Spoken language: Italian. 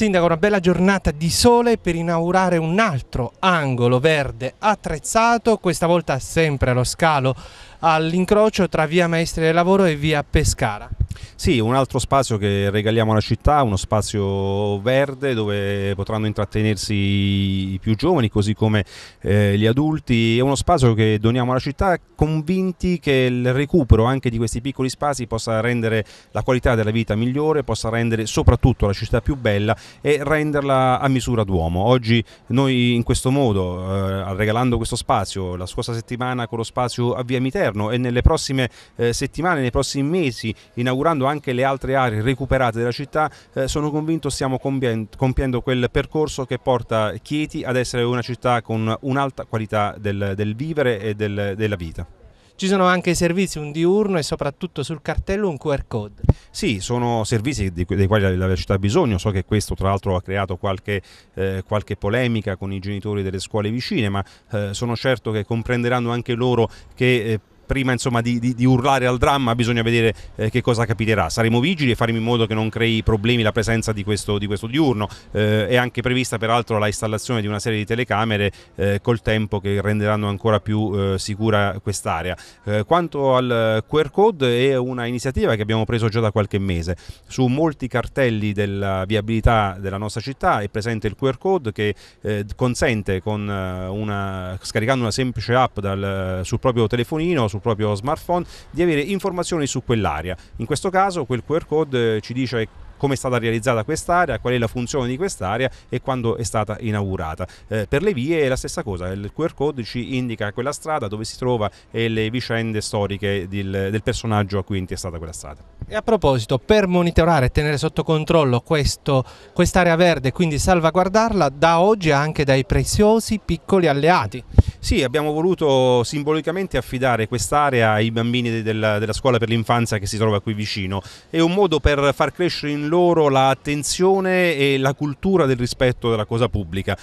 Sindaco, una bella giornata di sole per inaugurare un altro angolo verde attrezzato, questa volta sempre allo scalo all'incrocio tra via Maestri del Lavoro e via Pescara. Sì, un altro spazio che regaliamo alla città, uno spazio verde dove potranno intrattenersi i più giovani così come eh, gli adulti, è uno spazio che doniamo alla città convinti che il recupero anche di questi piccoli spazi possa rendere la qualità della vita migliore, possa rendere soprattutto la città più bella e renderla a misura d'uomo. Oggi noi in questo modo, eh, regalando questo spazio, la scorsa settimana con lo spazio a Via Miterno e nelle prossime eh, settimane, nei prossimi mesi, inaugurando riguardando anche le altre aree recuperate della città, eh, sono convinto stiamo compiendo, compiendo, quel percorso che porta Chieti ad essere una città con un'alta qualità del, del vivere e del, della vita. Ci sono anche servizi, un diurno e soprattutto sul cartello un QR code. Sì, sono servizi dei quali la città ha bisogno, so che questo tra l'altro ha creato qualche, eh, qualche, polemica con i genitori delle scuole vicine, ma eh, sono certo che comprenderanno anche loro che eh, prima insomma, di, di, di, urlare al dramma bisogna vedere eh, che cosa capiterà. Saremo vigili e faremo in modo che non crei problemi la presenza di questo, di questo diurno. Eh, è anche prevista peraltro la installazione di una serie di telecamere eh, col tempo che renderanno ancora più eh, sicura quest'area. Eh, quanto al QR code è una iniziativa che abbiamo preso già da qualche mese. Su molti cartelli della viabilità della nostra città è presente il QR code che eh, consente con una, scaricando una semplice app dal, sul proprio telefonino, su sul proprio smartphone di avere informazioni su quell'area. In questo caso quel QR code eh, ci dice come è stata realizzata quest'area, qual è la funzione di quest'area e quando è stata inaugurata. Eh, per le vie è la stessa cosa, il QR code ci indica quella strada dove si trova e le vicende storiche del, del personaggio a cui è stata quella strada. E a proposito, per monitorare e tenere sotto controllo quest'area verde, e quindi salvaguardarla, da oggi anche dai preziosi piccoli alleati. Sì, abbiamo voluto simbolicamente affidare quest'area ai bambini della, della scuola per l'infanzia che si trova qui vicino. È un modo per far crescere in loro l'attenzione e la cultura del rispetto della cosa pubblica,